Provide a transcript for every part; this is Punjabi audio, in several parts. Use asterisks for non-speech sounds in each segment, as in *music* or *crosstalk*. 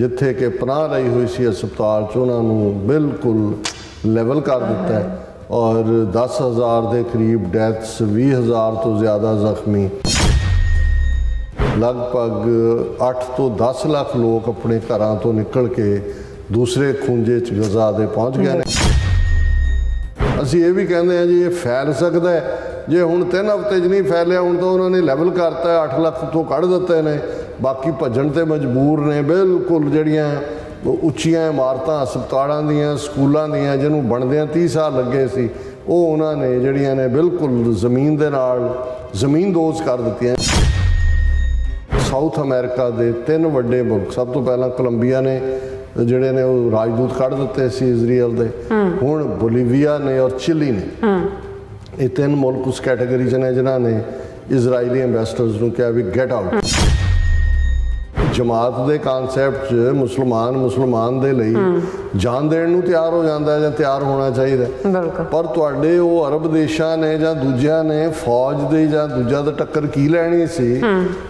ਜਿੱਥੇ ਕਿ ਪਨਾਹ ਲਈ ਹੋਈ ਸੀ ਹਸਪਤਾਲ ਚ ਉਹਨਾਂ ਨੂੰ ਬਿਲਕੁਲ ਲੈਵਲ ਕਰ ਦਿੱਤਾ ਹੈ ਔਰ 10000 ਦੇ ਕਰੀਬ ਡੈਥਸ 20000 ਤੋਂ ਜ਼ਿਆਦਾ ਜ਼ਖਮੀ ਲਗਭਗ 8 ਤੋਂ 10 ਲੱਖ ਲੋਕ ਆਪਣੇ ਘਰਾਂ ਤੋਂ ਨਿਕਲ ਕੇ ਦੂਸਰੇ ਖੁੰਝੇ ਚ ਗਜ਼ਾ ਦੇ ਪਹੁੰਚ ਗਏ ਨੇ ਅਸੀਂ ਇਹ ਵੀ ਕਹਿੰਦੇ ਆ ਜੀ ਇਹ ਫੈਲ ਸਕਦਾ ਹੈ ਜੇ ਹੁਣ ਤਿੰਨ ਹਫ਼ਤੇ 'ਚ ਨਹੀਂ ਫੈਲਿਆ ਹੁਣ ਤਾਂ ਉਹਨਾਂ ਨੇ ਲੈਵਲ ਕਰਤਾ 8 ਲੱਖ ਤੋਂ ਕੱਢ ਦਿੱਤੇ ਨੇ ਬਾਕੀ ਭੱਜਣ ਤੇ ਮਜਬੂਰ ਨੇ ਬਿਲਕੁਲ ਜਿਹੜੀਆਂ ਉੱਚੀਆਂ ਇਮਾਰਤਾਂ ਹਸਪਤਾਲਾਂ ਦੀਆਂ ਸਕੂਲਾਂ ਦੀਆਂ ਜਿਹਨੂੰ ਬਣਦਿਆਂ 30 ਸਾਲ ਲੱਗੇ ਸੀ ਉਹ ਉਹਨਾਂ ਨੇ ਜਿਹੜੀਆਂ ਨੇ ਬਿਲਕੁਲ ਜ਼ਮੀਨ ਦੇ ਨਾਲ ਜ਼ਮੀਨ ਦੋਜ਼ ਕਰ ਦਿੱਤੀਆਂ ਸਾਊਥ ਅਮਰੀਕਾ ਦੇ ਤਿੰਨ ਵੱਡੇ ਮੁਲਕ ਸਭ ਤੋਂ ਪਹਿਲਾਂ ਕੋਲੰਬੀਆ ਨੇ ਜਿਹੜੇ ਨੇ ਉਹ ਰਾਜਦੂਤ ਕੱਢ ਦਿੱਤੇ ਸੀ ਇਜ਼ਰਾਈਲ ਦੇ ਹੁਣ ਬੋਲੀਵੀਆ ਨੇ ਔਰ ਚਿਲੀ ਨੇ ਇਹ ਤਿੰਨ ਮੁਲਕ ਉਸ ਕੈਟਾਗਰੀ 'ਚ ਨੇ ਜਿਨ੍ਹਾਂ ਨੇ ਇਜ਼ਰਾਈਲੀ ਐਮਬੈਸਡਰਸ ਨੂੰ ਕਿਹਾ ਵੀ ਗੈਟ ਆਊਟ ਜਮਾਤ ਦੇ ਕਨਸੈਪਟ 'ਚ ਮੁਸਲਮਾਨ ਮੁਸਲਮਾਨ ਦੇ ਲਈ ਜਾਨ ਦੇਣ ਨੂੰ ਤਿਆਰ ਹੋ ਜਾਂਦਾ ਜਾਂ ਤਿਆਰ ਹੋਣਾ ਚਾਹੀਦਾ ਬਿਲਕੁਲ ਪਰ ਤੁਹਾਡੇ ਉਹ ਅਰਬ ਦੇਸ਼ਾਂ ਨੇ ਜਾਂ ਦੂਜਿਆਂ ਨੇ ਫੌਜ ਦੇ ਜਾਂ ਦੂਜਾ ਦਾ ਟੱਕਰ ਕੀ ਲੈਣੀ ਸੀ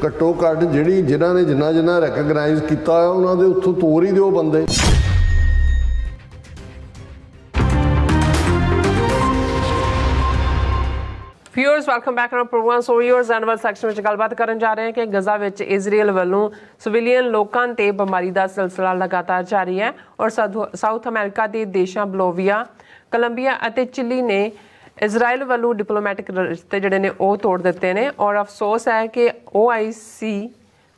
ਘਟੋ ਘਟ ਜਿਹੜੀ ਜਿਨ੍ਹਾਂ ਨੇ ਜਿੰਨਾ ਜਿੰਨਾ ਰੈਕਗਨਾਈਜ਼ ਕੀਤਾ ਉਹਨਾਂ ਦੇ ਉੱਥੋਂ ਤੋਰ ਹੀ ਦਿਓ ਬੰਦੇ ਫਿਊਰਸ welcome back to program so yours ਐਨਵਲ ਸੈਕਸ਼ਨ ਵਿੱਚ ਗੱਲਬਾਤ ਕਰਨ ਜਾ ਰਹੇ ਹਾਂ ਕਿ ਗਜ਼ਾ ਵਿੱਚ ਇਜ਼ਰਾਈਲ ਵੱਲੋਂ ਸਿਵਿਲੀਅਨ ਲੋਕਾਂ ਤੇ ਬਿਮਾਰੀ ਦਾ ਸਿਲਸਿਲਾ ਲਗਾਤਾਰ ਜਾਰੀ ਹੈ ਔਰ ਸਾਊਥ ਅਮਰੀਕਾ ਦੇ ਦੇਸ਼ਾਂ ਬਲੋਵੀਆ ਕੋਲੰਬੀਆ ਅਤੇ ਚਿਲੀ ਨੇ ਇਜ਼ਰਾਈਲ ਵੱਲੋਂ ਡਿਪਲੋਮੈਟਿਕ ਰਿਸ਼ਤੇ ਜਿਹੜੇ ਨੇ ਉਹ ਤੋੜ ਦਿੱਤੇ ਨੇ ਔਰ ਅਫਸੋਸ ਹੈ ਕਿ OIC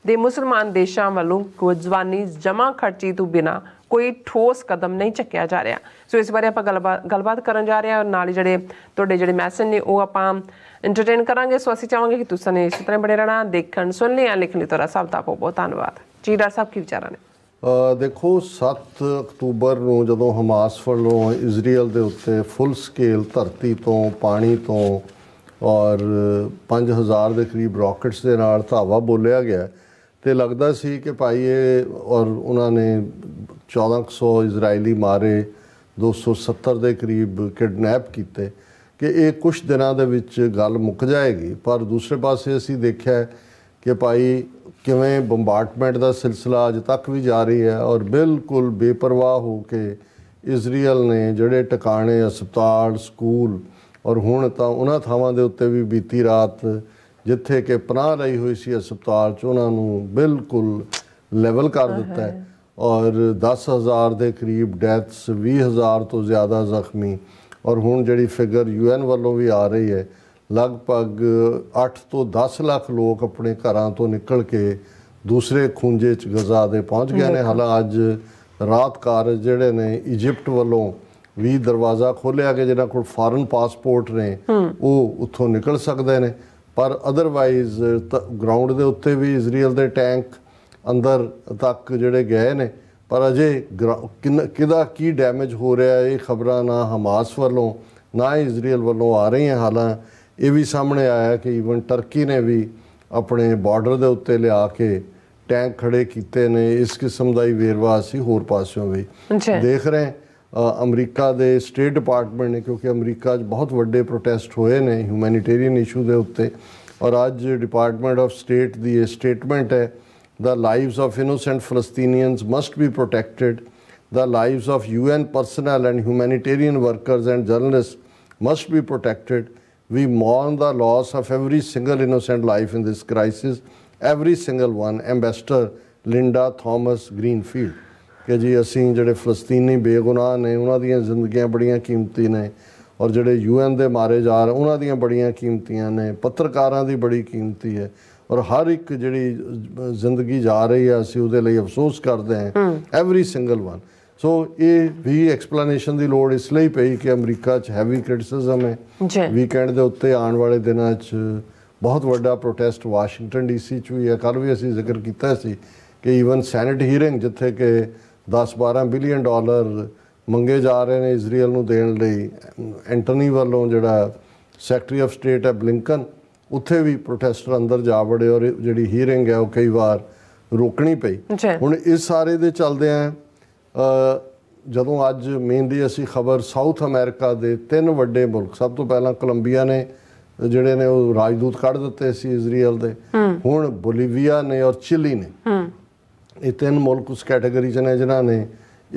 ਦੇ ਮੁਸਲਮਾਨ ਦੇਸ਼ਾਂ ਵੱਲੋਂ ਕੁਝ ਜਵਾਨੀ ਜਮਾ ਖਰਚੀ ਤੋਂ ਬਿਨਾ ਕੋਈ ਠੋਸ ਕਦਮ ਨਹੀਂ ਚੱਕਿਆ ਜਾ ਰਿਹਾ ਸੋ ਇਸ ਬਾਰੇ ਆਪਾਂ ਗੱਲਬਾਤ ਕਰਨ ਜਾ ਰਹੇ ਹਾਂ ਔਰ ਨਾਲ ਹੀ ਜਿਹੜੇ ਤੁਹਾਡੇ ਜਿਹੜੇ ਮੈਸੇਜ ਨੇ ਉਹ ਆਪਾਂ ਐਂਟਰਟੇਨ ਕਰਾਂਗੇ ਸੋ ਅਸੀਂ ਚਾਹਾਂਗੇ ਕਿ ਤੁਸੀਂ ਇਸ ਤਰ੍ਹਾਂ ਬੜੇ ਰਹਿਣਾ ਦੇਖਣ ਸੁਣਨੇ ਆ ਲਿਖਣੇ ਤੁਹਾਡਾ ਸਭ ਦਾ ਬਹੁਤ ਬਹੁਤ ਧੰਨਵਾਦ ਜੀ ਡਾਕਟਰ ਸਾਹਿਬ ਕੀ ਵਿਚਾਰਾਂ ਨੇ ਦੇਖੋ 7 ਅਕਤੂਬਰ ਨੂੰ ਜਦੋਂ ਹਮਾਸ ਵੱਲੋਂ ਇਜ਼ਰਾਈਲ ਦੇ ਉੱਤੇ ਫੁੱਲ ਸਕੇਲ ਧਰਤੀ ਤੋਂ ਪਾਣੀ ਤੋਂ ਔਰ 5000 ਦੇ ਕਰੀਬ ਰਾਕਟਸ ਦੇ ਨਾਲ ਧਾਵਾ ਬੋਲਿਆ ਗਿਆ ਤੇ ਲੱਗਦਾ ਸੀ ਕਿ ਭਾਈ ਇਹ ਔਰ ਉਹਨਾਂ ਨੇ 1400 ਇਜ਼ਰਾਈਲੀ ਮਾਰੇ 270 ਦੇ ਕਰੀਬ ਕਿਡਨੈਪ ਕੀਤੇ ਕਿ ਇਹ ਕੁਝ ਦਿਨਾਂ ਦੇ ਵਿੱਚ ਗੱਲ ਮੁੱਕ ਜਾਏਗੀ ਪਰ ਦੂਸਰੇ ਪਾਸੇ ਅਸੀਂ ਦੇਖਿਆ ਕਿ ਭਾਈ ਕਿਵੇਂ ਬੰਬਾਰਟਮੈਂਟ ਦਾ ਸਿਲਸਿਲਾ ਅਜ ਤੱਕ ਵੀ ਜਾਰੀ ਹੈ ਔਰ ਬਿਲਕੁਲ ਬੇਪਰਵਾਹ ਹੋ ਕੇ ਇਜ਼ਰਾਈਲ ਨੇ ਜਿਹੜੇ ਟਿਕਾਣੇ ਹਸਪਤਾਲ ਸਕੂਲ ਔਰ ਹੁਣ ਤਾਂ ਉਹਨਾਂ ਥਾਵਾਂ ਦੇ ਉੱਤੇ ਵੀ ਬੀਤੀ ਰਾਤ ਜਿੱਥੇ ਕਿ ਪਨਾਹ ਲਈ ਹੋਈ ਸੀ ਹਸਪਤਾਲ ਚ ਉਹਨਾਂ ਨੂੰ ਬਿਲਕੁਲ ਲੈਵਲ ਕਰ ਦਿੱਤਾ ਹੈ ਔਰ 10000 ਦੇ ਕਰੀਬ ਡੈਥਸ 20000 ਤੋਂ ਜ਼ਿਆਦਾ ਜ਼ਖਮੀ ਔਰ ਹੁਣ ਜਿਹੜੀ ਫਿਗਰ ਯੂਐਨ ਵੱਲੋਂ ਵੀ ਆ ਰਹੀ ਹੈ ਲਗਭਗ 8 ਤੋਂ 10 ਲੱਖ ਲੋਕ ਆਪਣੇ ਘਰਾਂ ਤੋਂ ਨਿਕਲ ਕੇ ਦੂਸਰੇ ਖੁੰਝੇ ਚ ਗਜ਼ਾ ਦੇ ਪਹੁੰਚ ਗਏ ਨੇ ਹਾਲਾ ਅੱਜ ਰਾਤ ਕਾਰ ਜਿਹੜੇ ਨੇ ਇਜੀਪਟ ਵੱਲੋਂ ਵੀ ਦਰਵਾਜ਼ਾ ਖੋਲਿਆ ਕਿ ਜਿਹਨਾਂ ਕੋਲ ਫੋਰਨ ਪਾਸਪੋਰਟ ਨੇ ਉਹ ਉੱਥੋਂ ਨਿਕਲ ਸਕਦੇ ਨੇ ਪਰ ਅਦਰਵਾਈਜ਼ ਗਰਾਊਂਡ ਦੇ ਉੱਤੇ ਵੀ ਇਜ਼ਰਾਈਲ ਦੇ ਟੈਂਕ ਅੰਦਰ ਤੱਕ ਜਿਹੜੇ ਗਏ ਨੇ ਪਰ ਅਜੇ ਕਿਦਾ ਕੀ ਡੈਮੇਜ ਹੋ ਰਿਹਾ ਇਹ ਖਬਰਾਂ ਨਾ ਹਮਾਸ ਵੱਲੋਂ ਨਾ ਇਜ਼ਰਾਈਲ ਵੱਲੋਂ ਆ ਰਹੀਆਂ ਹਾਲਾਂ ਇਹ ਵੀ ਸਾਹਮਣੇ ਆਇਆ ਕਿ ਇਵਨ ਟਰਕੀ ਨੇ ਵੀ ਆਪਣੇ ਬਾਰਡਰ ਦੇ ਉੱਤੇ ਲਿਆ ਕੇ ਟੈਂਕ ਖੜੇ ਕੀਤੇ ਨੇ ਇਸ ਕਿਸਮ ਦਾ ਹੀ ਵੇਰਵਾ ਸੀ ਹੋਰ ਪਾਸਿਓਂ ਵੀ ਦੇਖ ਰਹੇ ਅਮਰੀਕਾ ਦੇ ਸਟੇਟ ਡਿਪਾਰਟਮੈਂਟ ਨੇ ਕਿਉਂਕਿ ਅਮਰੀਕਾ 'ਚ ਬਹੁਤ ਵੱਡੇ ਪ੍ਰੋਟੈਸਟ ਹੋਏ ਨੇ ਹਿਊਮੈਨਿਟੇਰੀਅਨ ਇਸ਼ੂ ਦੇ ਉੱਤੇ ਔਰ ਅੱਜ ਡਿਪਾਰਟਮੈਂਟ ਆਫ ਸਟੇਟ ਦੀ ਇਹ ਸਟੇਟਮੈਂਟ ਹੈ the lives of innocent Palestinians must be protected the lives of UN personnel and humanitarian workers and journalist must be protected we ਮੌਨ the loss of every single innocent life in this crisis every single one ambassador Linda Thomas Greenfield ਕਿ ਜੀ ਅਸੀਂ ਜਿਹੜੇ ਫਲਸਤੀਨੀ ਬੇਗੁਨਾਹ ਨੇ ਉਹਨਾਂ ਦੀਆਂ ਜ਼ਿੰਦਗੀਆਂ ਬੜੀਆਂ ਕੀਮਤੀ ਨੇ ਔਰ ਜਿਹੜੇ ਯੂਐਨ ਦੇ ਮਾਰੇ ਜਾ ਰਹੇ ਉਹਨਾਂ ਦੀਆਂ ਬੜੀਆਂ ਕੀਮਤੀਆਂ ਨੇ ਪੱਤਰਕਾਰਾਂ ਦੀ ਬੜੀ ਕੀਮਤੀ ਹੈ ਔਰ ਹਰ ਇੱਕ ਜਿਹੜੀ ਜ਼ਿੰਦਗੀ ਜਾ ਰਹੀ ਹੈ ਅਸੀਂ ਉਹਦੇ ਲਈ ਅਫਸੋਸ ਕਰਦੇ ਹਾਂ ਐਵਰੀ ਸਿੰਗਲ ਵਨ ਸੋ ਇਹ ਵੀ ਐਕਸਪਲੇਨੇਸ਼ਨ ਦੀ ਲੋੜ ਇਸ ਲਈ ਪਈ ਕਿ ਅਮਰੀਕਾ 'ਚ ਹੈਵੀ ਕ੍ਰਿਟਿਸਿਜ਼ਮ ਹੈ ਵੀਕਐਂਡ ਦੇ ਉੱਤੇ ਆਉਣ ਵਾਲੇ ਦਿਨਾਂ 'ਚ ਬਹੁਤ ਵੱਡਾ ਪ੍ਰੋਟੈਸਟ ਵਾਸ਼ਿੰਗਟਨ ਡੀਸੀ 'ਚ ਵੀ ਹੈ ਕੱਲ ਵੀ ਅਸੀਂ ਜ਼ਿਕਰ ਕੀਤਾ ਸੀ ਕਿ ਈਵਨ ਸੈਨੇਟ ਹੀਅਰਿੰਗ ਜਿੱਥੇ ਕਿ 10-12 ਬਿਲੀਅਨ ਡਾਲਰ ਮੰਗੇ ਜਾ ਰਹੇ ਨੇ ਇਜ਼ਰਾਈਲ ਨੂੰ ਦੇਣ ਲਈ ਐਂਟਨੀ ਵੱਲੋਂ ਜਿਹੜਾ ਸੈਕਟਰੀ ਆਫ ਸਟੇਟ ਹੈ ਬਲਿੰਕਨ ਉੱਥੇ ਵੀ ਪ੍ਰੋਟੈਸਟਰ ਅੰਦਰ ਜਾ ਵੜੇ ਔਰ ਜਿਹੜੀ ਹੀਅਰਿੰਗ ਹੈ ਉਹ ਕਈ ਵਾਰ ਰੋਕਣੀ ਪਈ ਹੁਣ ਇਸ ਸਾਰੇ ਦੇ ਚੱਲਦੇ ਆ ਜਦੋਂ ਅੱਜ ਮੇਨਲੀ ਅਸੀਂ ਖਬਰ ਸਾਊਥ ਅਮਰੀਕਾ ਦੇ ਤਿੰਨ ਵੱਡੇ ਮੁਲਕ ਸਭ ਤੋਂ ਪਹਿਲਾਂ ਕੋਲੰਬੀਆ ਨੇ ਜਿਹੜੇ ਨੇ ਉਹ ਰਾਜਦੂਤ ਕੱਢ ਦਿੱਤੇ ਸੀ ਇਜ਼ਰਾਈਲ ਦੇ ਹੁਣ ਬੋਲੀਵੀਆ ਨੇ ਔਰ ਚਿਲੀ ਨੇ ਇਹ ਤਿੰਨ ਮੁਲਕ ਉਸ ਕੈਟਾਗਰੀ 'ਚ ਨੇ ਜਿਨ੍ਹਾਂ ਨੇ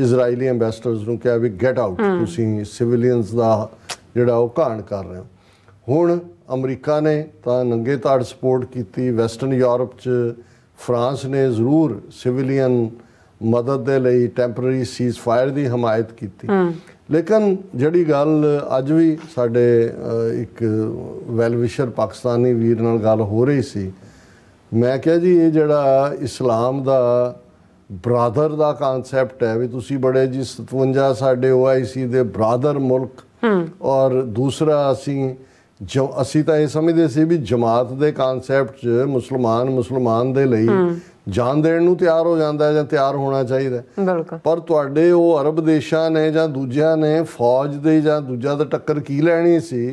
ਇਜ਼ਰਾਈਲੀ ਐਮਬੈਸਡਰਸ ਨੂੰ ਕਿਹਾ ਵੀ ਗੈਟ ਆਊਟ ਤੁਸੀਂ ਸਿਵਿਲੀਅਨਸ ਦਾ ਜਿਹੜਾ ਉਹ ਘਾਣ ਕਰ ਰਹੇ ਹੋ ਹੁਣ ਅਮਰੀਕਾ ਨੇ ਤਾਂ ਨੰਗੇ ਤਾੜ ਸਪੋਰਟ ਕੀਤੀ ਵੈਸਟਰਨ ਯੂਰਪ 'ਚ ਫਰਾਂਸ ਨੇ ਜ਼ਰੂਰ ਸਿਵਿਲੀਅਨ ਮਦਦ ਦੇ ਲਈ ਟੈਂਪਰੇਰੀ ਸੀਜ਼ ਫਾਇਰ ਦੀ ਹਮਾਇਤ ਕੀਤੀ ਲੇਕਿਨ ਜਿਹੜੀ ਗੱਲ ਅੱਜ ਵੀ ਸਾਡੇ ਇੱਕ ਵੈਲਵਿਸ਼ਰ ਪਾਕਿਸਤਾਨੀ ਵੀਰ ਨਾਲ ਗੱਲ ਹੋ ਰਹੀ ਸੀ ਮੈਂ ਕਿਹਾ ਜੀ ਇਹ ਜਿਹੜਾ ਇਸਲਾਮ ਦਾ ਬ੍ਰਦਰ ਦਾ ਕਨਸੈਪਟ ਹੈ ਵੀ ਤੁਸੀਂ ਬੜੇ ਜੀ 57 ਸਾਡੇ OIC ਦੇ ਬ੍ਰਦਰ ਮੁਲਕ ਔਰ ਦੂਸਰਾ ਅਸੀਂ ਜੋ ਅਸੀਂ ਤਾਂ ਇਹ ਸਮਝਦੇ ਸੀ ਵੀ ਜਮਾਤ ਦੇ ਕਨਸੈਪਟ 'ਚ ਮੁਸਲਮਾਨ ਮੁਸਲਮਾਨ ਦੇ ਲਈ ਜਾਨ ਦੇਣ ਨੂੰ ਤਿਆਰ ਹੋ ਜਾਂਦਾ ਜਾਂ ਤਿਆਰ ਹੋਣਾ ਚਾਹੀਦਾ ਬਿਲਕੁਲ ਪਰ ਤੁਹਾਡੇ ਉਹ ਅਰਬ ਦੇਸ਼ਾਂ ਨੇ ਜਾਂ ਦੂਜਿਆਂ ਨੇ ਫੌਜ ਦੇ ਜਾਂ ਦੂਜਾ ਦਾ ਟੱਕਰ ਕੀ ਲੈਣੀ ਸੀ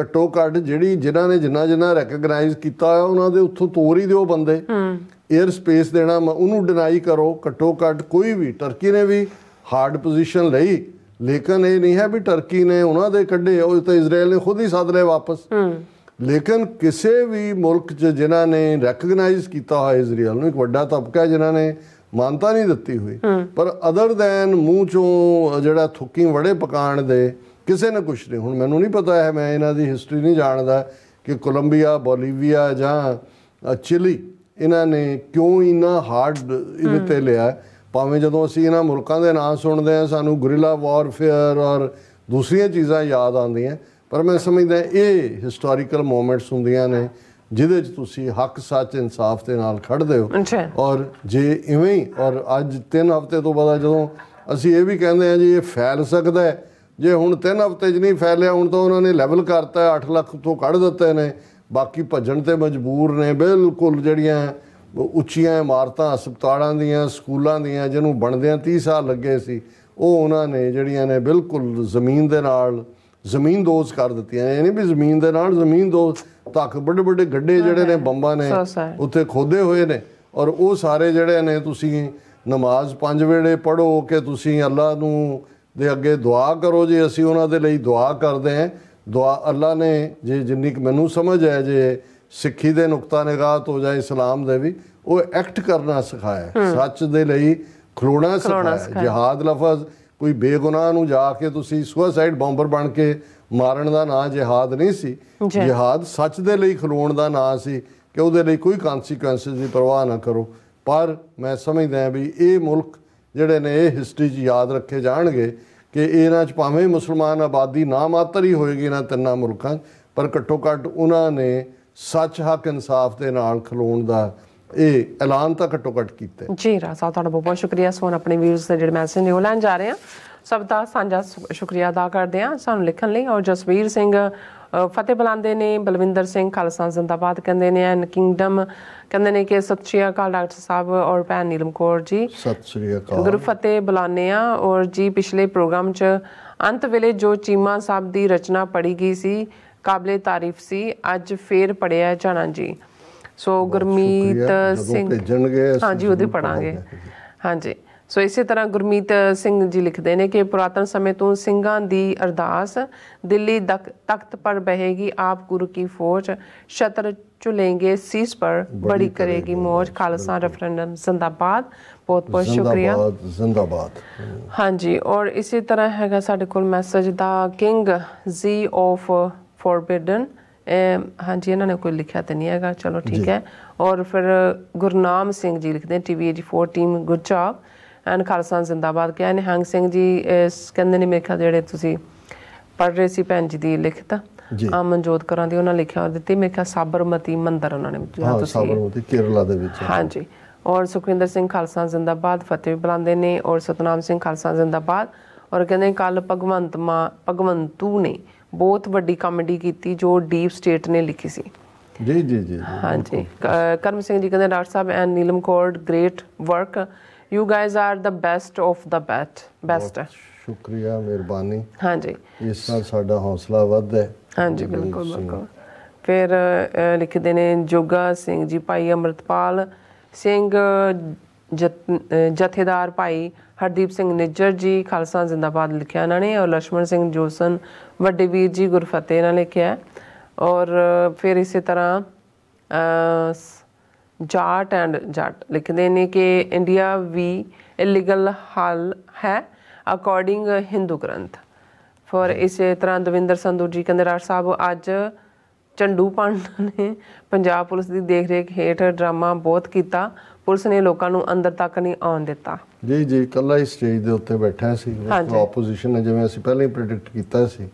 ਘੱਟੋ ਘੱਟ ਜਿਹੜੀ ਜਿਨ੍ਹਾਂ ਨੇ ਜਿੰਨਾ ਜਿੰਨਾ ਰੈਕਗਨਾਈਜ਼ ਕੀਤਾ ਹੈ ਉਹਨਾਂ ਦੇ ਉੱਥੋਂ ਤੋਰ ਹੀ ਦਿਓ ਬੰਦੇ ਏਅਰ ਸਪੇਸ ਦੇਣਾ ਉਹਨੂੰ ਡਿਨਾਈ ਕਰੋ ਘੱਟੋ ਘੱਟ ਕੋਈ ਵੀ ਟਰਕੀ ਨੇ ਵੀ ਹਾਰਡ ਪੋਜੀਸ਼ਨ ਲਈ ਲੇਕਿਨ ਇਹ ਨਹੀਂ ਹੈ ਵੀ ਟਰਕੀ ਨੇ ਉਹਨਾਂ ਦੇ ਕੱਢੇ ਉਹ ਤਾਂ ਇਜ਼ਰਾਈਲ ਨੇ ਖੁਦ ਹੀ ਸੱਦ ਲਏ ਵਾਪਸ ਲੇਕਿਨ ਕਿਸੇ ਵੀ ਮੁਲਕ 'ਚ ਜਿਨ੍ਹਾਂ ਨੇ ਰੈਕਗਨਾਈਜ਼ ਕੀਤਾ ਹੋਇਆ ਇਜ਼ਰਾਈਲ ਨੂੰ ਇੱਕ ਵੱਡਾ ਤਬਕਾ ਹੈ ਜਿਨ੍ਹਾਂ ਨੇ ਮਾਨਤਾ ਨਹੀਂ ਦਿੱਤੀ ਹੋਈ ਪਰ ਅਦਰ ਦੈਨ ਮੂੰਹ ਚੋਂ ਜਿਹੜਾ ਥੁੱਕੀ ਵੜੇ ਪਕਾਣ ਦੇ ਕਿਸੇ ਨੇ ਕੁਛ ਨਹੀਂ ਹੁਣ ਮੈਨੂੰ ਨਹੀਂ ਪਤਾ ਹੈ ਮੈਂ ਇਹਨਾਂ ਦੀ ਹਿਸਟਰੀ ਨਹੀਂ ਜਾਣਦਾ ਕਿ ਕੋਲੰਬੀਆ ਬੋਲੀਵੀਆ ਜਾਂ ਚਿਲੀ ਇਹਨਾਂ ਨੇ ਕਿਉਂ ਇਨਾ ਹਾਰਡ ਇਹਦੇ ਤੇ ਲਿਆ ਭਾਵੇਂ ਜਦੋਂ ਅਸੀਂ ਇਹਨਾਂ ਮੁਲਕਾਂ ਦੇ ਨਾਂ ਸੁਣਦੇ ਆ ਸਾਨੂੰ ਗੁਰਿਲਾ ਵਾਰਫੇਅਰ ਔਰ ਦੂਸਰੀਆਂ ਚੀਜ਼ਾਂ ਯਾਦ ਆਉਂਦੀਆਂ ਪਰ ਮੈਂ ਸਮਝਦਾ ਇਹ ਹਿਸਟੋਰੀਕਲ ਮੂਮੈਂਟਸ ਹੁੰਦੀਆਂ ਨੇ ਜਿਹਦੇ 'ਚ ਤੁਸੀਂ ਹੱਕ ਸੱਚ ਇਨਸਾਫ ਦੇ ਨਾਲ ਖੜਦੇ ਹੋ ਔਰ ਜੇ ਇਵੇਂ ਹੀ ਔਰ ਅੱਜ 3 ਹਫ਼ਤੇ ਤੋਂ ਬਾਅਦ ਜਦੋਂ ਅਸੀਂ ਇਹ ਵੀ ਕਹਿੰਦੇ ਆ ਜੀ ਇਹ ਫੈਲ ਸਕਦਾ ਹੈ ਜੇ ਹੁਣ 3 ਹਫ਼ਤੇ 'ਚ ਨਹੀਂ ਫੈਲਿਆ ਹੁਣ ਤਾਂ ਉਹਨਾਂ ਨੇ ਲੈਵਲ ਕਰਤਾ 8 ਲੱਖ ਤੋਂ ਕੱਢ ਦਿੱਤੇ ਨੇ ਬਾਕੀ ਭੱਜਣ ਤੇ ਮਜਬੂਰ ਨੇ ਬਿਲਕੁਲ ਜਿਹੜੀਆਂ ਉੱਚੀਆਂ ਇਮਾਰਤਾਂ ਹਸਪਤਾਲਾਂ ਦੀਆਂ ਸਕੂਲਾਂ ਦੀਆਂ ਜਿਹਨੂੰ ਬਣਦਿਆਂ 30 ਸਾਲ ਲੱਗੇ ਸੀ ਉਹ ਉਹਨਾਂ ਨੇ ਜਿਹੜੀਆਂ ਨੇ ਬਿਲਕੁਲ ਜ਼ਮੀਨ ਦੇ ਨਾਲ ਜ਼ਮੀਨ ਦੋਜ਼ ਕਰ ਦਿੱਤੀਆਂ ਇਹ ਯਾਨੀ ਵੀ ਜ਼ਮੀਨ ਦੇ ਨਾਲ ਜ਼ਮੀਨ ਦੋਜ਼ ਤੱਕ ਵੱਡੇ ਵੱਡੇ ਗੱਡੇ ਜਿਹੜੇ ਨੇ ਬੰਬਾਂ ਨੇ ਉੱਥੇ ਖੋਦੇ ਹੋਏ ਨੇ ਔਰ ਉਹ ਸਾਰੇ ਜਿਹੜੇ ਨੇ ਤੁਸੀਂ ਨਮਾਜ਼ ਪੰਜ ਵੇਲੇ ਪੜੋ ਕਿ ਤੁਸੀਂ ਅੱਲਾ ਨੂੰ ਦੇ ਅੱਗੇ ਦੁਆ ਕਰੋ ਜੇ ਅਸੀਂ ਉਹਨਾਂ ਦੇ ਲਈ ਦੁਆ ਕਰਦੇ ਹਾਂ ਦੁਆ ਅੱਲਾ ਨੇ ਜੇ ਜਿੰਨੀ ਕਿ ਮੈਨੂੰ ਸਮਝ ਆਏ ਜੇ ਸਿੱਖੀ ਦੇ ਨੁਕਤਾ ਨਿਗਾਹ ਤੋਂ ਜਾਂ ਇਸਲਾਮ ਦੇ ਵੀ ਉਹ ਐਕਟ ਕਰਨਾ ਸਿਖਾਇਆ ਸੱਚ ਦੇ ਲਈ ਖਲੋਣਾ ਸਿਖਾਇਆ ਜਿਹਹਾਦ ਲਫ਼ਜ਼ ਕੋਈ ਬੇਗੁਨਾਹ ਨੂੰ ਜਾ ਕੇ ਤੁਸੀਂ ਸੁਸਾਈਡ ਬੰਬਰ ਬਣ ਕੇ ਮਾਰਨ ਦਾ ਨਾਂ ਜਿਹਹਾਦ ਨਹੀਂ ਸੀ ਜਿਹਹਾਦ ਸੱਚ ਦੇ ਲਈ ਖਲੋਣ ਦਾ ਨਾਂ ਸੀ ਕਿ ਉਹਦੇ ਲਈ ਕੋਈ ਕਨਸੀਕੁਐਂਸਸ ਦੀ ਪਰਵਾਹ ਨਾ ਕਰੋ ਪਰ ਮੈਂ ਸਮਝਦਾ ਹਾਂ ਵੀ ਇਹ ਮੁਲਕ ਜਿਹੜੇ ਨੇ ਇਹ ਹਿਸਟਰੀ 'ਚ ਯਾਦ ਰੱਖੇ ਜਾਣਗੇ ਕਿ ਇਹਨਾਂ 'ਚ ਭਾਵੇਂ ਮੁਸਲਮਾਨ ਆਬਾਦੀ ਨਾ ਮਾਤਰ ਹੀ ਹੋਏਗੀ ਨਾ ਤਿੰਨਾਂ ਮੁਲਕਾਂ ਪਰ ਘੱਟੋ ਘੱਟ ਉਹਨਾਂ ਨੇ ਸੱਚ ਹੱਕ ਇਨਸਾਫ ਦੇ ਨਾਲ ਖਲੋਣ ਦਾ ਇਹ ਐਲਾਨ ਤਾਂ ਘੱਟੋ ਘੱਟ ਕੀਤਾ ਜੀ ਸਾਹਿਬ ਤੁਹਾਡਾ ਬਹੁਤ ਬਹੁਤ ਸ਼ੁਕਰੀਆ ਸੋਨ ਆਪਣੇ ਵੀਰਸ ਦੇ ਜਿਹੜੇ ਮੈਸੇਜ ਨੇ ਉਹ ਲੈਣ ਜਾ ਰਹੇ ਆ ਸਭ ਦਾ ਸਾਂਝਾ ਸ਼ੁਕਰੀਆ ਅਦਾ ਕਰਦੇ ਆ ਸਾਨੂੰ ਲਿਖਣ ਲਈ ਔਰ ਜਸਵੀਰ ਸਿੰਘ ਫਤਿਹ ਬੁਲਾਉਂਦੇ ਨੇ ਬਲਵਿੰਦਰ ਸਿੰਘ ਖਾਲਸਾ ਜ਼ਿੰਦਾਬਾਦ ਕਹਿੰਦੇ ਨੇ ਐਨ ਕਿੰਗਡਮ ਕਹਿੰਦੇ ਨੇ ਕਿ ਸਤਿ ਸ਼੍ਰੀ ਅਕਾਲ ਡਾਕਟਰ ਸਾਹਿਬ ਔਰ ਭੈਣ ਨੀਲਮ ਕੌਰ ਜੀ ਸਤਿ ਸ਼੍ਰੀ ਅਕਾਲ ਗੁਰੂ ਫਤਿਹ ਬੁਲਾਉਂਦੇ ਆ ਔਰ ਜੀ ਪਿਛਲੇ ਪ੍ਰੋਗਰਾਮ 'ਚ ਅੰਤ ਵੇਲੇ ਜੋ ਚੀਮਾ ਸਾਹਿਬ ਦੀ ਰਚਨਾ ਪੜੀ ਗਈ ਸੀ ਕਾਬਲੇ ਤਾਰੀਫ ਸੀ ਅੱਜ ਫੇਰ ਪੜਿਆ ਜਾਣਾ ਜੀ ਸੋ ਗੁਰਮੀਤ ਸਿੰਘ ਹਾਂਜੀ ਉਹਦੇ ਪੜਾਂਗੇ ਹਾਂਜੀ ਸੋ ਇਸੇ ਤਰ੍ਹਾਂ ਗੁਰਮੀਤ ਸਿੰਘ ਜੀ ਲਿਖਦੇ ਨੇ ਕਿ ਪੁਰਾਤਨ ਸਮੇਂ ਤੋਂ ਸਿੰਘਾਂ ਦੀ ਅਰਦਾਸ ਦਿੱਲੀ ਤਖਤ ਪਰ ਬਹੇਗੀ ਆਪ ਗੁਰੂ ਕੀ ਫੌਜ ਸ਼ਤਰ ਚੁਲੇਗੇ ਸੀਸ ਪਰ ਬੜੀ ਕਰੇਗੀ ਮੋਜ ਖਾਲਸਾ ਰੈਫਰੈਂਡਮ ਜ਼ਿੰਦਾਬਾਦ ਬਹੁਤ ਬਹੁਤ ਸ਼ੁਕਰੀਆ ਜ਼ਿੰਦਾਬਾਦ ਹਾਂਜੀ ਔਰ ਇਸੇ ਤਰ੍ਹਾਂ ਹੈਗਾ ਸਾਡੇ ਕੋਲ ਮੈਸੇਜ ਦਾ ਕਿੰਗ ਜ਼ੀ ਆਫ ਫੋਰਬਿਡਨ ਹਾਂਜੀ ਇਹਨਾਂ ਨੇ ਕੋਈ ਲਿਖਿਆ ਤੇ ਨਹੀਂ ਹੈਗਾ ਚਲੋ ਠੀਕ ਹੈ ਔਰ ਫਿਰ ਗੁਰਨਾਮ ਸਿੰਘ ਜੀ ਲਿਖਦੇ TV TV 84 team good job and Khalsa ਜ਼ਿੰਦਾਬਾਦ ਕਿਹਾ ਹੰਗ ਸਿੰਘ ਜੀ ਕਹਿੰਦੇ ਨੇ ਮੇਰੇ ਜਿਹੜੇ ਤੁਸੀਂ ਪੜ ਰਹੇ ਸੀ ਭੈਣ ਜੀ ਦੀ ਲਿਖਤ ਆ ਮਨਜੋਤ ਕਰਾਂ ਦੀ ਉਹਨਾਂ ਲਿਖਿਆ ਔਰ ਦਿੱਤੀ ਮੇਰੇ ਸਾਬਰਮਤੀ ਮੰਦਰ ਉਹਨਾਂ ਨੇ ਜਿਹੜਾ ਤੁਸੀਂ ਸਾਬਰਮਤੀ ਕੇਰਲਾ ਦੇ ਵਿੱਚ ਹਾਂਜੀ ਔਰ ਸੁਖਵਿੰਦਰ ਸਿੰਘ ਖਾਲਸਾ ਜ਼ਿੰਦਾਬਾਦ ਫਤਿਹ ਬੁਲਾਉਂਦੇ ਨੇ ਔਰ ਸਤਨਾਮ ਸਿੰਘ ਖਾਲਸਾ ਜ਼ਿੰਦਾਬਾਦ ਔਰ ਕਹਿੰਦੇ ਕੱਲ ਭਗਵੰਤ ਮਾ ਭਗਵੰਤੂ ਨੇ ਬਹੁਤ ਵੱਡੀ ਕਾਮੇਡੀ ਕੀਤੀ ਜੋ ਡੀਪ ਸਟੇਟ ਨੇ ਲਿਖੀ ਸੀ ਜੀ ਜੀ ਜੀ ਹਾਂਜੀ ਕਰਮ ਸਿੰਘ ਜੀ ਕਹਿੰਦੇ ਡਾਕਟਰ ਸਾਹਿਬ ਐਂਡ ਨੀਲਮ ਕੋਰਡ great work you guys are the best of the bat best ਸ਼ੁਕਰੀਆ ਮਿਹਰਬਾਨੀ ਹਾਂਜੀ ਇਸ ਨਾਲ ਸਾਡਾ ਹੌਸਲਾ ਵੱਧਦਾ ਹੈ ਹਾਂਜੀ ਬਿਲਕੁਲ ਬਿਲਕੁਲ ਫਿਰ ਲਿਖਦੇ ਨੇ ਜੋਗਾ ਸਿੰਘ ਜੀ ਭਾਈ ਅਮਰਤਪਾਲ ਸਿੰਘ ਜਥੇਦਾਰ ਭਾਈ ਹਰਦੀਪ ਸਿੰਘ ਨਿੱਜਰ ਜੀ ਖਾਲਸਾ ਜ਼ਿੰਦਾਬਾਦ ਲਿਖਿਆ ਇਹਨਾਂ ਨੇ ਔਰ ਲక్ష్మణ ਸਿੰਘ ਜੋਸਨ ਵੱਡੇ ਵੀਰ ਜੀ ਗੁਰਫਤਿਹ ਇਹਨਾਂ ਨੇ ਲਿਖਿਆ ਔਰ ਫਿਰ ਇਸੇ ਤਰ੍ਹਾਂ ਜਾਟ ਐਂਡ ਜੱਟ ਲਿਖਦੇ ਨੇ ਕਿ ਇੰਡੀਆ ਵੀ ਇਲੀਗਲ ਹਾਲ ਹੈ ਅਕੋਰਡਿੰਗ ਹਿੰਦੂ ਗ੍ਰੰਥ ਫੋਰ ਇਸੇ ਤਰ੍ਹਾਂ ਦਵਿੰਦਰ ਸੰਧੂ ਜੀ ਕਹਿੰਦੇ ਰਾਜ ਸਾਹਿਬ ਅੱਜ ਚੰਡੂ ਪਾਂਡਾ ਨੇ ਪੰਜਾਬ ਪੁਲਿਸ ਦੀ ਦੇਖਰੇਖ ਹੇਠ ਡਰਾਮਾ ਬਹੁਤ ਕੀਤਾ ਪੁਲਿਸ ਨੇ ਲੋਕਾਂ ਨੂੰ ਅੰਦਰ ਤੱਕ ਨਹੀਂ ਆਉਣ ਦਿੱਤਾ ਜੀ ਜੀ ਕੱਲਾ ਹੀ ਸਟੇਜ ਦੇ ਉੱਤੇ ਬੈਠਾ ਸੀ ਉਹ ਆਪੋਜੀਸ਼ਨ ਨੇ ਜਿਵੇਂ ਅਸੀਂ ਪਹਿਲਾਂ ਹੀ ਪ੍ਰੈਡਿਕਟ ਕੀਤਾ ਸੀ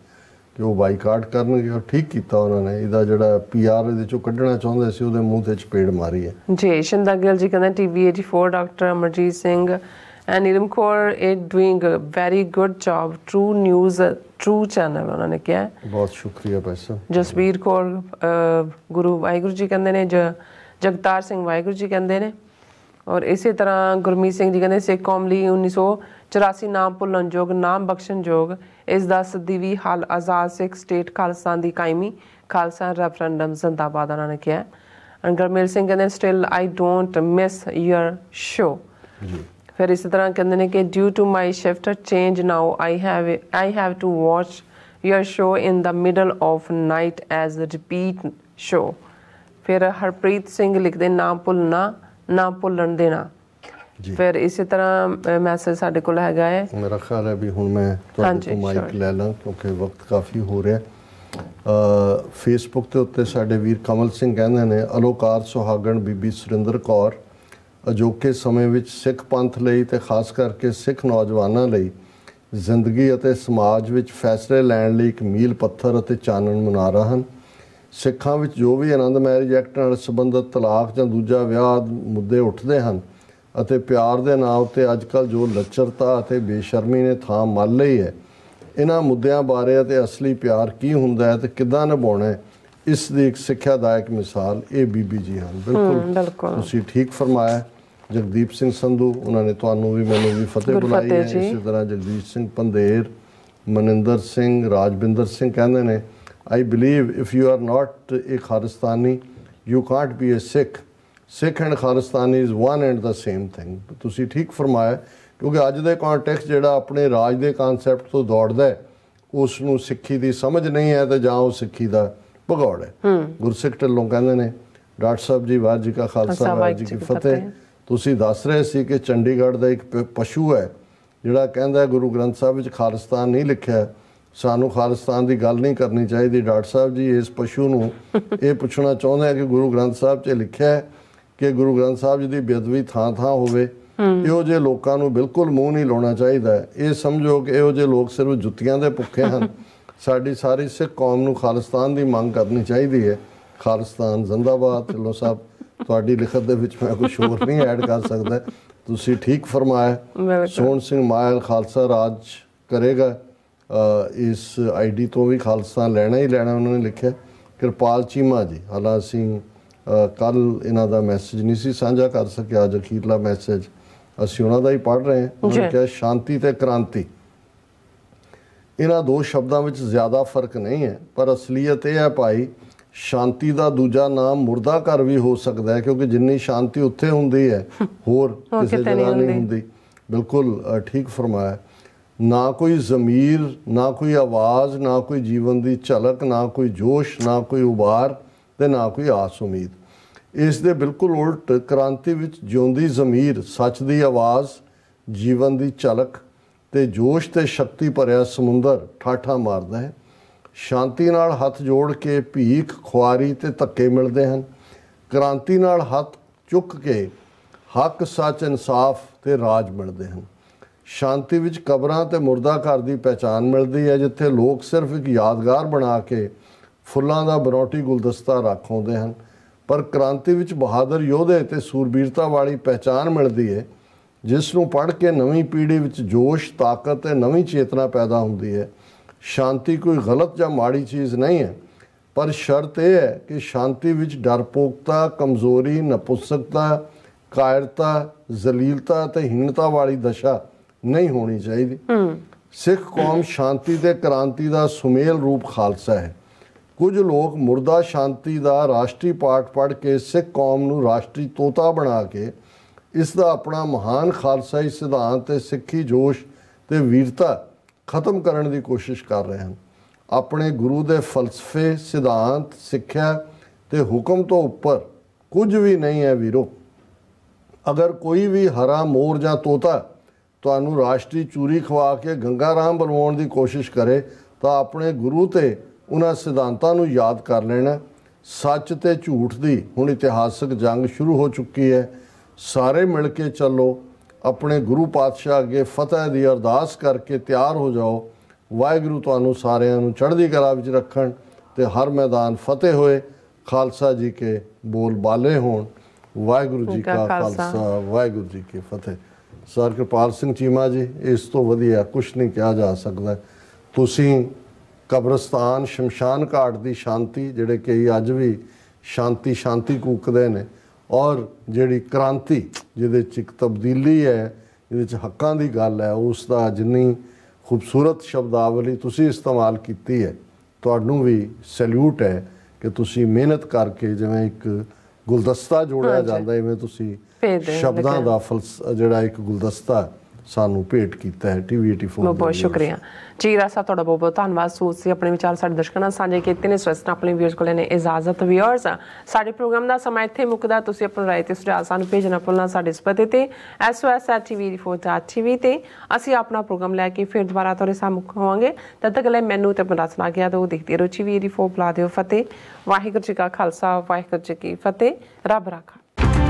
ਕਿ ਉਹ ਬਾਈਕਾਟ ਕਰਨਗੇ ਔਰ ਠੀਕ ਕੀਤਾ ਉਹਨਾਂ ਨੇ ਇਹਦਾ ਜਿਹੜਾ ਪੀਆਰ ਇਹਦੇ ਚੋਂ ਕੱਢਣਾ ਚਾਹੁੰਦੇ ਸੀ ਉਹਦੇ ਮੂੰਹ ਤੇ ਚਪੇੜ ਮਾਰੀ ਹੈ ਜੀ ਸ਼ਿੰਦਾ ਗਿਲ ਜੀ ਕਹਿੰਦੇ TV 84 doctor Amarjeet Singh and ਇਰਮਕੋਰ it doing a very good job true news true channel ਉਹਨਾਂ ਨੇ ਕਿਹਾ ਬਹੁਤ ਸ਼ੁਕਰੀਆ ਭਾਈ ਸਾਹਿਬ ਜਸਵੀਰ ਕੋਰ ਗੁਰੂ ਵਾਹਿਗੁਰੂ ਜੀ ਕਹਿੰਦੇ ਨੇ ਜਗਤਾਰ ਸਿੰਘ ਵਾਹਿਗੁਰੂ ਜੀ ਕਹਿੰਦੇ ਨੇ ਔਰ ਇਸੇ ਤਰ੍ਹਾਂ ਗੁਰਮੀਤ ਸਿੰਘ ਜੀ ਕਹਿੰਦੇ ਸੇ ਕੌਮਲੀ 1984 ਨਾਮ ਭੁੱਲਣ ਯੋਗ ਨਾਮ ਬਖਸ਼ਣ ਯੋਗ ਇਸ ਦਾ ਸਦੀਵੀ ਹਾਲ ਆਜ਼ਾਦ ਸਿੱਖ ਸਟੇਟ ਖਾਲਸਾ ਦੀ ਕਾਇਮੀ ਖਾਲਸਾ ਰੈਫਰੈਂਡਮ ਜ਼ਿੰਦਾਬਾਦ ਉਹਨਾਂ ਨੇ ਕਿਹਾ ਐਂਡ ਗੁਰਮੇਲ ਸਿੰਘ ਕਹਿੰਦੇ still I don't miss your show ਜੀ ਫਿਰ ਇਸੇ ਤਰ੍ਹਾਂ ਕਹਿੰਦੇ ਨੇ ਕਿ due to my shift change now I have I have to watch your show in the middle of night as repeat show ਫਿਰ ਹਰਪ੍ਰੀਤ ਸਿੰਘ ਲਿਖਦੇ ਨਾ ਭੁੱਲਣਾ ਨਾ ਭੁੱਲਣ ਦੇਣਾ ਜੀ ਫਿਰ ਇਸੇ ਤਰ੍ਹਾਂ ਮੈਸੇਜ ਸਾਡੇ ਕੋਲ ਹੈਗਾ ਹੈ ਮੇਰਾ ਖਿਆਲ ਹੈ ਵੀ ਹੁਣ ਮੈਂ ਤੁਹਾਡੇ ਤੋਂ ਮਾਈਕ ਲੈ ਲਾਂ ਕਿਉਂਕਿ ਵਕਤ ਕਾਫੀ ਹੋ ਰਿਹਾ ਫੇਸਬੁੱਕ ਤੇ ਉੱਤੇ ਸਾਡੇ ਵੀਰ ਕਮਲ ਸਿੰਘ ਕਹਿੰਦੇ ਨੇ ਅਲੋਕਾਰ ਸੁਹਾਗਣ ਬੀਬੀ ਸੁਰਿੰਦਰ ਕੌਰ ਅਜੋਕੇ ਸਮੇਂ ਵਿੱਚ ਸਿੱਖ ਪੰਥ ਲਈ ਤੇ ਖਾਸ ਕਰਕੇ ਸਿੱਖ ਨੌਜਵਾਨਾਂ ਲਈ ਜ਼ਿੰਦਗੀ ਅਤੇ ਸਮਾਜ ਵਿੱਚ ਫੈਸਲੇ ਲੈਣ ਲਈ ਇੱਕ ਮੀਲ ਪੱਥਰ ਅਤੇ ਚਾਨਣ ਮਨਾਰਾ ਹਨ ਸਿੱਖਾਂ ਵਿੱਚ ਜੋ ਵੀ ਆਨੰਦ ਮੈਰਿਜ ਐਕਟ ਨਾਲ ਸੰਬੰਧਿਤ ਤਲਾਕ ਜਾਂ ਦੂਜਾ ਵਿਆਹ ਮੁੱਦੇ ਉੱਠਦੇ ਹਨ ਅਤੇ ਪਿਆਰ ਦੇ ਨਾਂ ਉੱਤੇ ਅੱਜਕੱਲ ਜੋ ਲੱਚਰਤਾ ਅਤੇ ਬੇਸ਼ਰਮੀ ਨੇ ਥਾਂ ਮੱਲ ਲਈ ਹੈ ਇਹਨਾਂ ਮੁੱਦਿਆਂ ਬਾਰੇ ਅਤੇ ਅਸਲੀ ਪਿਆਰ ਕੀ ਹੁੰਦਾ ਹੈ ਤੇ ਕਿੱਦਾਂ ਨਿਭਾਉਣਾ ਹੈ ਇਸ ਦੀ ਇੱਕ ਸਿੱਖਿਆਦਾਇਕ ਮਿਸਾਲ ਇਹ ਬੀਬੀ ਜੀ ਹਨ ਬਿਲਕੁਲ ਤੁਸੀਂ ਠੀਕ ਫਰਮਾਇਆ ਜਗਦੀਪ ਸਿੰਘ ਸੰਧੂ ਉਹਨਾਂ ਨੇ ਤੁਹਾਨੂੰ ਵੀ ਮੈਨੂੰ ਵੀ ਫਤਿਹ ਬੁਲਾਈ ਹੈ ਇਸੇ ਤਰ੍ਹਾਂ ਜਗਦੀਪ ਸਿੰਘ ਪੰਦੇਰ ਮਨਿੰਦਰ ਸਿੰਘ ਰਾਜਵਿੰਦਰ ਸਿੰਘ ਕਹਿੰਦੇ ਨੇ I believe if you are not ਇੱਕ Khalistani you can't be a Sikh Sikh and Khalistani is one and the same thing ਤੁਸੀਂ ਠੀਕ ਫਰਮਾਇਆ ਕਿਉਂਕਿ ਅੱਜ ਦੇ ਕੰਟੈਕਸਟ ਜਿਹੜਾ ਆਪਣੇ ਰਾਜ ਦੇ ਕਨਸੈਪਟ ਤੋਂ ਦੌੜਦਾ ਹੈ ਉਸ ਨੂੰ ਸਿੱਖੀ ਦੀ ਸਮਝ ਨਹੀਂ ਹੈ ਤਾਂ ਜਾਂ ਉਹ ਸਿੱਖੀ ਦਾ ਭਗੌੜ ਹੈ ਗੁਰਸਿੱਖ ਢੱਲੋਂ ਕਹਿੰਦੇ ਨੇ ਡਾਕਟਰ ਸਾਹਿਬ ਜੀ ਵਾਹਿਗੁਰੂ ਜੀ ਖਾਲਸਾ ਵਾਹਿਗੁਰੂ ਜੀ ਫਤਿਹ ਤੁਸੀਂ ਦੱਸ ਰਹੇ ਸੀ ਕਿ ਚੰਡੀਗੜ੍ਹ ਦਾ ਇੱਕ ਪਸ਼ੂ ਹੈ ਜਿਹੜਾ ਕਹਿੰਦਾ ਗੁਰੂ ਗ੍ਰੰਥ ਸਾਹਿਬ ਵਿੱਚ ਖਾਲਿਸਤਾਨ ਨਹੀਂ ਲਿਖਿਆ ਸਾਨੂੰ ਖਾਲਿਸਤਾਨ ਦੀ ਗੱਲ ਨਹੀਂ ਕਰਨੀ ਚਾਹੀਦੀ ਡਾਕਟਰ ਸਾਹਿਬ ਜੀ ਇਸ ਪਸ਼ੂ ਨੂੰ ਇਹ ਪੁੱਛਣਾ ਚਾਹੁੰਦੇ ਆ ਕਿ ਗੁਰੂ ਗ੍ਰੰਥ ਸਾਹਿਬ 'ਚ ਲਿਖਿਆ ਹੈ ਕਿ ਗੁਰੂ ਗ੍ਰੰਥ ਸਾਹਿਬ ਜੀ ਦੀ ਬੇਦਵੀ ਥਾਂ-ਥਾਂ ਹੋਵੇ ਇਹੋ ਜੇ ਲੋਕਾਂ ਨੂੰ ਬਿਲਕੁਲ ਮੂੰਹ ਨਹੀਂ ਲਾਉਣਾ ਚਾਹੀਦਾ ਇਹ ਸਮਝੋ ਕਿ ਇਹੋ ਜੇ ਲੋਕ ਸਿਰਫ ਜੁੱਤੀਆਂ ਦੇ ਭੁੱਖੇ ਹਨ ਸਾਡੀ ਸਾਰੀ ਸਿੱਖ ਕੌਮ ਨੂੰ ਖਾਲਿਸਤਾਨ ਦੀ ਮੰਗ ਕਰਨੀ ਚਾਹੀਦੀ ਹੈ ਖਾਲਿਸਤਾਨ ਜ਼ਿੰਦਾਬਾਦ ਚਲੋ ਸਾਹਿਬ ਤੁਹਾਡੀ ਲਿਖਤ ਦੇ ਵਿੱਚ ਮੈਂ ਕੁਝ ਹੋਰ ਨਹੀਂ ਐਡ ਕਰ ਸਕਦਾ ਤੁਸੀਂ ਠੀਕ ਫਰਮਾਇਆ ਸੋਹਣ ਸਿੰਘ ਮਾਇਲ ਖਾਲਸਾ ਰਾਜ ਕਰੇਗਾ ਇਸ ਆਈਡੀ ਤੋਂ ਵੀ ਖਾਲਸਾ ਲੈਣਾ ਹੀ ਲੈਣਾ ਉਹਨਾਂ ਨੇ ਲਿਖਿਆ ਕਿਰਪਾਲ ਚੀਮਾ ਜੀ ਹਾਲਾ ਸਿੰਘ ਕੱਲ ਇਹਨਾਂ ਦਾ ਮੈਸੇਜ ਨਹੀਂ ਸੀ ਸਾਂਝਾ ਕਰ ਸਕਿਆ ਅੱਜ ਅਖੀਰਲਾ ਮੈਸੇਜ ਅਸੀਂ ਉਹਨਾਂ ਦਾ ਹੀ ਪੜ ਰਹੇ ਹਾਂ ਉਹਨਾਂ ਕਿਹਾ ਸ਼ਾਂਤੀ ਤੇ ਕ੍ਰਾਂਤੀ ਇਹਨਾਂ ਦੋ ਸ਼ਬਦਾਂ ਵਿੱਚ ਜ਼ਿਆਦਾ ਫਰਕ ਨਹੀਂ ਹੈ ਪਰ ਅਸਲੀਅਤ ਇਹ ਹੈ ਭਾਈ ਸ਼ਾਂਤੀ ਦਾ ਦੂਜਾ ਨਾਮ ਮੁਰਦਾ ਘਰ ਵੀ ਹੋ ਸਕਦਾ ਹੈ ਕਿਉਂਕਿ ਜਿੰਨੀ ਸ਼ਾਂਤੀ ਉੱਥੇ ਹੁੰਦੀ ਹੈ ਹੋਰ *laughs* ਕਿਸੇ ਜਗ੍ਹਾ ਨਹੀਂ ਹੁੰਦੀ ਬਿਲਕੁਲ ਠੀਕ ਫਰਮਾਇਆ ਨਾ ਕੋਈ ਜ਼ਮੀਰ ਨਾ ਕੋਈ ਆਵਾਜ਼ ਨਾ ਕੋਈ ਜੀਵਨ ਦੀ ਝਲਕ ਨਾ ਕੋਈ ਜੋਸ਼ ਨਾ ਕੋਈ ਉਬਾਰ ਤੇ ਨਾ ਕੋਈ ਆਸ ਉਮੀਦ ਇਸ ਦੇ ਬਿਲਕੁਲ ਉਲਟ ਕ੍ਰਾਂਤੀ ਵਿੱਚ ਜਿਉਂਦੀ ਜ਼ਮੀਰ ਸੱਚ ਦੀ ਆਵਾਜ਼ ਜੀਵਨ ਦੀ ਝਲਕ ਤੇ ਜੋਸ਼ ਤੇ ਸ਼ਕਤੀ ਭਰਿਆ ਸਮੁੰਦਰ ਠਾਠਾ ਮਾਰਦਾ ਹੈ ਸ਼ਾਂਤੀ ਨਾਲ ਹੱਥ ਜੋੜ ਕੇ ਭੀਖ ਖੁਆਰੀ ਤੇ ਧੱਕੇ ਮਿਲਦੇ ਹਨ ਕ੍ਰਾਂਤੀ ਨਾਲ ਹੱਥ ਚੁੱਕ ਕੇ ਹੱਕ ਸੱਚ ਇਨਸਾਫ ਤੇ ਰਾਜ ਮਿਲਦੇ ਹਨ ਸ਼ਾਂਤੀ ਵਿੱਚ ਕਬਰਾਂ ਤੇ ਮਰਦਾ ਘਰ ਦੀ ਪਛਾਣ ਮਿਲਦੀ ਹੈ ਜਿੱਥੇ ਲੋਕ ਸਿਰਫ ਇੱਕ ਯਾਦਗਾਰ ਬਣਾ ਕੇ ਫੁੱਲਾਂ ਦਾ ਬਰੌਟੀ ਗੁਲਦਸਤਾ ਰੱਖ ਆਉਂਦੇ ਹਨ ਪਰ ਕ੍ਰਾਂਤੀ ਵਿੱਚ ਬਹਾਦਰ ਯੋਧੇ ਤੇ ਸੂਰਬੀਰਤਾ ਵਾਲੀ ਪਛਾਣ ਮਿਲਦੀ ਹੈ ਜਿਸ ਨੂੰ ਪੜ੍ਹ ਕੇ ਨਵੀਂ ਪੀੜ੍ਹੀ ਵਿੱਚ ਜੋਸ਼, ਤਾਕਤ ਤੇ ਨਵੀਂ ਚੇਤਨਾ ਪੈਦਾ ਹੁੰਦੀ ਹੈ ਸ਼ਾਂਤੀ ਕੋਈ ਗਲਤ ਜਾਂ ਮਾੜੀ ਚੀਜ਼ ਨਹੀਂ ਹੈ ਪਰ ਸ਼ਰਤ ਇਹ ਹੈ ਕਿ ਸ਼ਾਂਤੀ ਵਿੱਚ ਡਰਪੋਕਤਾ ਕਮਜ਼ੋਰੀ ਨਪੁੱਸਕਤਾ ਕਾਇਰਤਾ ਜ਼ਲੀਲਤਾ ਤੇ ਹੀਣਤਾ ਵਾਲੀ ਦਸ਼ਾ ਨਹੀਂ ਹੋਣੀ ਚਾਹੀਦੀ ਸਿੱਖ ਕੌਮ ਸ਼ਾਂਤੀ ਤੇ ਕ੍ਰਾਂਤੀ ਦਾ ਸੁਮੇਲ ਰੂਪ ਖਾਲਸਾ ਹੈ ਕੁਝ ਲੋਕ ਮੁਰਦਾ ਸ਼ਾਂਤੀ ਦਾ ਰਾਸ਼ਟਰੀ ਪਾਠ ਪੜ੍ਹ ਕੇ ਸਿੱਖ ਕੌਮ ਨੂੰ ਰਾਸ਼ਟਰੀ ਤੋਤਾ ਬਣਾ ਕੇ ਇਸ ਦਾ ਆਪਣਾ ਮਹਾਨ ਖਾਲਸਾਈ ਸਿਧਾਂਤ ਤੇ ਸਿੱਖੀ ਜੋਸ਼ ਤੇ ਵੀਰਤਾ ਖਤਮ ਕਰਨ ਦੀ ਕੋਸ਼ਿਸ਼ ਕਰ ਰਹੇ ਹਨ ਆਪਣੇ ਗੁਰੂ ਦੇ ਫਲਸਫੇ ਸਿਧਾਂਤ ਸਿੱਖਿਆ ਤੇ ਹੁਕਮ ਤੋਂ ਉੱਪਰ ਕੁਝ ਵੀ ਨਹੀਂ ਹੈ ਵੀਰੋ ਅਗਰ ਕੋਈ ਵੀ ਹਰਾ ਮੋਰ ਜਾਂ ਤੋਤਾ ਤੁਹਾਨੂੰ ਰਾਸ਼ਟਰੀ ਚੂਰੀ ਖਵਾ ਕੇ ਗੰਗਾ ਰਾਮ ਬਣਵਾਉਣ ਦੀ ਕੋਸ਼ਿਸ਼ ਕਰੇ ਤਾਂ ਆਪਣੇ ਗੁਰੂ ਤੇ ਉਹਨਾਂ ਸਿਧਾਂਤਾਂ ਨੂੰ ਯਾਦ ਕਰ ਲੈਣਾ ਸੱਚ ਤੇ ਝੂਠ ਦੀ ਹੁਣ ਇਤਿਹਾਸਕ ਜੰਗ ਸ਼ੁਰੂ ਹੋ ਚੁੱਕੀ ਹੈ ਸਾਰੇ ਮਿਲ ਕੇ ਚੱਲੋ ਆਪਣੇ ਗੁਰੂ ਪਾਤਸ਼ਾਹ ਅੱਗੇ ਫਤਿਹ ਦੀ ਅਰਦਾਸ ਕਰਕੇ ਤਿਆਰ ਹੋ ਜਾਓ ਵਾਹਿਗੁਰੂ ਤੁਹਾਨੂੰ ਸਾਰਿਆਂ ਨੂੰ ਚੜ੍ਹਦੀ ਕਲਾ ਵਿੱਚ ਰੱਖਣ ਤੇ ਹਰ ਮੈਦਾਨ ਫਤਿਹ ਹੋਏ ਖਾਲਸਾ ਜੀ ਕੇ ਬੋਲ ਬਾਲੇ ਹੋਣ ਵਾਹਿਗੁਰੂ ਜੀ ਕਾ ਖਾਲਸਾ ਵਾਹਿਗੁਰੂ ਜੀ ਕੀ ਫਤਿਹ ਸਰ ਕਿਰਪਾਲ ਸਿੰਘ ਚੀਮਾ ਜੀ ਇਸ ਤੋਂ ਵਧੀਆ ਕੁਝ ਨਹੀਂ ਕਿਹਾ ਜਾ ਸਕਦਾ ਤੁਸੀਂ ਕਬਰਸਤਾਨ ਸ਼ਮਸ਼ਾਨ ਘਾਟ ਦੀ ਸ਼ਾਂਤੀ ਜਿਹੜੇ ਕਿ ਅੱਜ ਵੀ ਸ਼ਾਂਤੀ ਸ਼ਾਂਤੀ ਕੂਕਦੇ ਨੇ ਔਰ ਜਿਹੜੀ ਕ੍ਰਾਂਤੀ ਜਿਹਦੇ ਚ ਇੱਕ ਤਬਦੀਲੀ ਹੈ ਜਿਹਦੇ ਚ ਹੱਕਾਂ ਦੀ ਗੱਲ ਹੈ ਉਸ ਦਾ ਜਿੰਨੀ ਖੂਬਸੂਰਤ ਸ਼ਬਦਾਵਲੀ ਤੁਸੀਂ ਇਸਤੇਮਾਲ ਕੀਤੀ ਹੈ ਤੁਹਾਨੂੰ ਵੀ ਸੈਲੂਟ ਹੈ ਕਿ ਤੁਸੀਂ ਮਿਹਨਤ ਕਰਕੇ ਜਿਵੇਂ ਇੱਕ ਗੁਲਦਸਤਾ ਜੋੜਿਆ ਜਾਂਦਾ ਐਵੇਂ ਤੁਸੀਂ ਸ਼ਬਦਾਂ ਦਾ ਜਿਹੜਾ ਇੱਕ ਗੁਲਦਸਤਾ ਸਾਨੂੰ ਭੇਟ ਕੀਤਾ ਹੈ ਟੀਵੀ 84 ਬਹੁਤ ਬਹੁਤ ਸ਼ੁਕਰੀਆ ਜੀ ਰਾਸਾ ਤੁਹਾਡਾ ਬਹੁਤ ਬਹੁਤ ਧੰਨਵਾਦ ਸੋਚ ਸੀ ਆਪਣੇ ਵਿਚਾਰ ਸਾਡੇ ਦਰਸ਼ਕਾਂ ਨਾਲ ਸਾਂਝੇ ਕੀਤੇ ਨੇ ਸਵਸਨ ਆਪਣੇ ਵੀਅਰਸ ਕੋਲ ਨੇ ਇਜਾਜ਼ਤ ਵੀਅਰਸ ਸਾਡੇ ਪ੍ਰੋਗਰਾਮ ਦਾ ਸਮਾਂ ਇੱਥੇ ਮੁੱਕਦਾ ਤੁਸੀਂ ਆਪਣੇ ਰਾਏ ਤੇ ਸੁਝਾਅ ਸਾਨੂੰ ਭੇਜਣਾ ਭੁੱਲਣਾ ਸਾਡੇ ਸਪਤੇ ਪਤੇ ਤੇ sos@tv4.tv ਤੇ ਅਸੀਂ ਆਪਣਾ ਪ੍ਰੋਗਰਾਮ ਲੈ ਕੇ ਫਿਰ ਦੁਬਾਰਾ ਤੁਹਾਡੇ ਸਾਹਮਣੇ ਹੋਵਾਂਗੇ ਤਦ ਤੱਕ ਲਈ ਮੈਨੂੰ ਤੇ ਆਪਣਾ ਸੁਣਾ ਗਿਆ ਤਾਂ ਉਹ ਦੇਖਦੇ ਰਹੋ tv4 ਬੁਲਾ ਦਿਓ ਫਤਿਹ ਵਾਹਿਗੁਰੂ ਜੀ ਕਾ ਖਾਲਸਾ ਵਾਹਿਗੁਰੂ ਜੀ ਕੀ ਫਤਿਹ ਰੱਬ ਰਾਖਾ